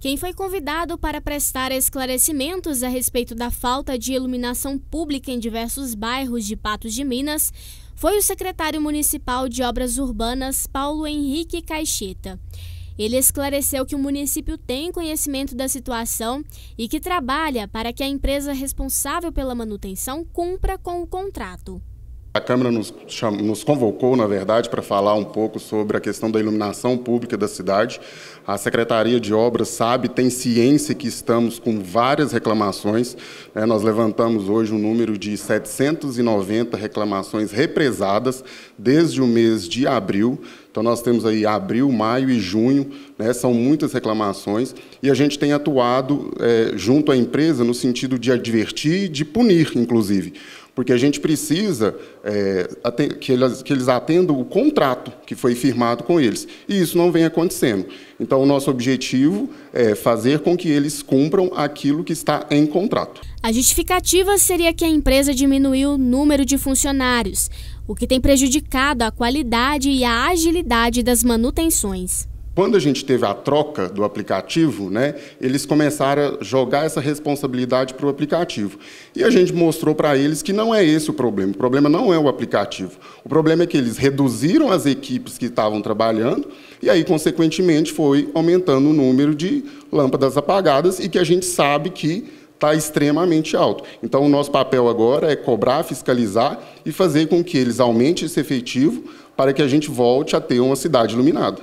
Quem foi convidado para prestar esclarecimentos a respeito da falta de iluminação pública em diversos bairros de Patos de Minas foi o secretário municipal de Obras Urbanas, Paulo Henrique Caixeta. Ele esclareceu que o município tem conhecimento da situação e que trabalha para que a empresa responsável pela manutenção cumpra com o contrato. A Câmara nos, chamou, nos, convocou, na verdade, para falar um pouco sobre a questão da iluminação pública da cidade. A Secretaria de Obras sabe, tem ciência que estamos com várias reclamações. É, nós levantamos hoje um número de 790 reclamações represadas desde o mês de abril. Então, nós temos aí abril, maio e junho, né, são muitas reclamações, e a gente tem atuado é, junto à empresa no sentido de advertir e de punir, inclusive, porque a gente precisa é, que, eles, que eles atendam o contrato que foi firmado com eles. E isso não vem acontecendo. Então, o nosso objetivo é fazer com que eles cumpram aquilo que está em contrato. A justificativa seria que a empresa diminuiu o número de funcionários, o que tem prejudicado a qualidade e a agilidade das manutenções. Quando a gente teve a troca do aplicativo, né, eles começaram a jogar essa responsabilidade para o aplicativo. E a gente mostrou para eles que não é esse o problema. O problema não é o aplicativo. O problema é que eles reduziram as equipes que estavam trabalhando e aí, consequentemente, foi aumentando o número de lâmpadas apagadas e que a gente sabe que está extremamente alto. Então, o nosso papel agora é cobrar, fiscalizar e fazer com que eles aumentem esse efetivo para que a gente volte a ter uma cidade iluminada.